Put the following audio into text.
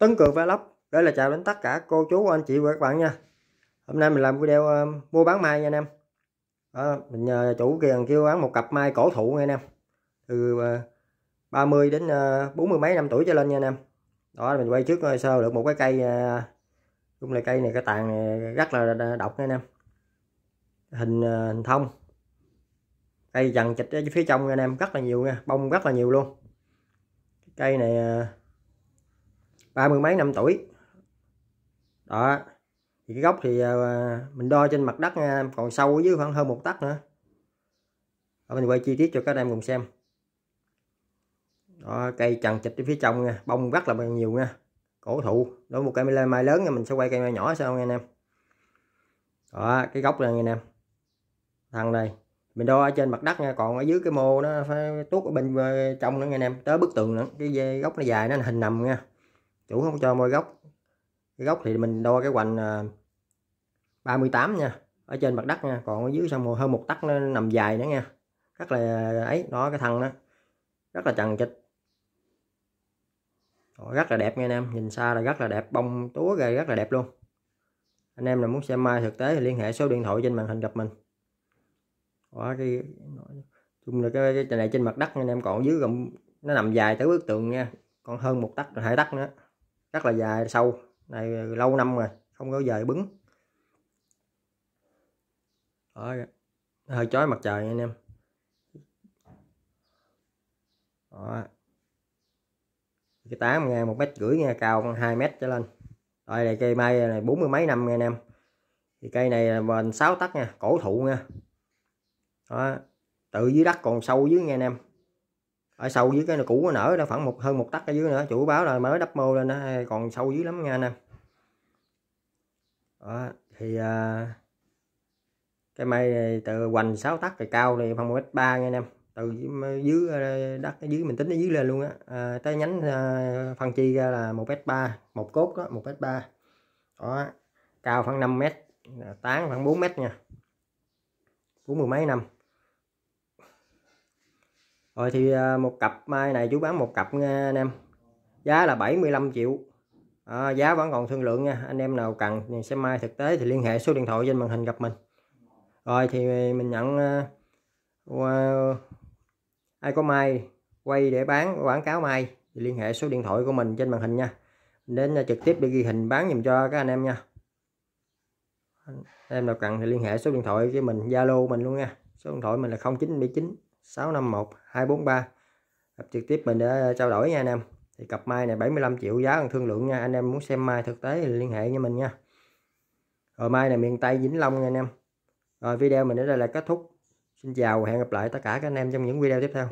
Tấn Cường Vlog để là chào đến tất cả cô chú anh chị và các bạn nha hôm nay mình làm video ờ, mua bán mai nha anh em đó, mình nhờ chủ kia kêu bán một cặp mai cổ thụ nha anh em từ uh, ờ, 30 đến uh, ờ, 40 mấy năm tuổi trở lên nha anh em đó mình quay trước sơ được một cái cây cũng là cây này cái tàn này rất là độc nha anh em hình, hình thông cây dằn chịch ở phía trong nha anh em rất là nhiều nha bông rất là nhiều luôn cây này ba mươi mấy năm tuổi đó thì cái gốc thì ờ, mình đo trên mặt đất nha còn sâu dưới khoảng hơn một tấc nữa đó, mình quay chi tiết cho các em cùng xem đó, cây trần chịch ở phía trong nha bông rất là nhiều nha cổ thụ đối một cây mai lớn nha mình sẽ quay cây mai nhỏ sao nha anh em đó cái gốc này nha anh em thằng này mình đo ở trên mặt đất nha còn ở dưới cái mô nó phải tuốt ở bên ờ, trong nữa nha anh em tới bức tường nữa cái dây gốc nó dài nó hình nằm nha chủ không cho moi gốc cái gốc thì mình đo cái hoành 38 à, nha ở trên mặt đất nha còn ở dưới xong hơn một tắc nó nằm dài nữa nha rất là à, ấy đó cái thân đó rất là chằng chịch rất là đẹp nha anh em nhìn xa là rất là đẹp bông túa gầy rất là đẹp luôn anh em là muốn xem mai thực tế thì liên hệ số điện thoại trên màn hình gặp mình đó, cái chung là cái, cái này trên mặt đất nha anh em còn dưới gầm nó nằm dài tới bức tượng nha còn hơn một tắc hai tắc nữa rất là dài sâu này lâu năm rồi không có dời bứng Đó, hơi chói mặt trời anh em Đó. cái tám nghe một mét rưỡi nghe cao 2 mét trở lên rồi này cây mai này bốn mươi mấy năm nghe anh em thì cây này bền sáu tấc nha cổ thụ nha Đó. tự dưới đất còn sâu dưới nghe anh em ở sâu dưới cái cũ nó nở nó khoảng một hơn một tắc ở dưới nữa chủ báo là mới đắp mô lên nó còn sâu dưới lắm nha anh em đó, thì à, cái mây này từ hoành 6 tắc thì cao thì phần 1 ba nha anh em từ dưới à, đất dưới mình tính ở dưới lên luôn á à, tới nhánh à, phân chi ra là một mét ba một cốt đó một mét ba đó cao khoảng 5 mét tán khoảng 4 mét nha bốn 40 mấy năm rồi thì à, một cặp mai này chú bán một cặp nha anh em giá là 75 triệu à, giá vẫn còn thương lượng nha anh em nào cần xem mai thực tế thì liên hệ số điện thoại trên màn hình gặp mình rồi thì mình nhận uh, ai có mai quay để bán quảng cáo mai thì liên hệ số điện thoại của mình trên màn hình nha đến à, trực tiếp để ghi hình bán dùm cho các anh em nha anh em nào cần thì liên hệ số điện thoại với mình zalo mình luôn nha số điện thoại mình là 0979 651 243 gặp trực tiếp mình để trao đổi nha anh em thì cặp mai này 75 triệu giá còn thương lượng nha anh em muốn xem mai thực tế thì liên hệ với mình nha rồi mai này miền Tây Vĩnh Long nha anh em rồi video mình đến đây là kết thúc xin chào hẹn gặp lại tất cả các anh em trong những video tiếp theo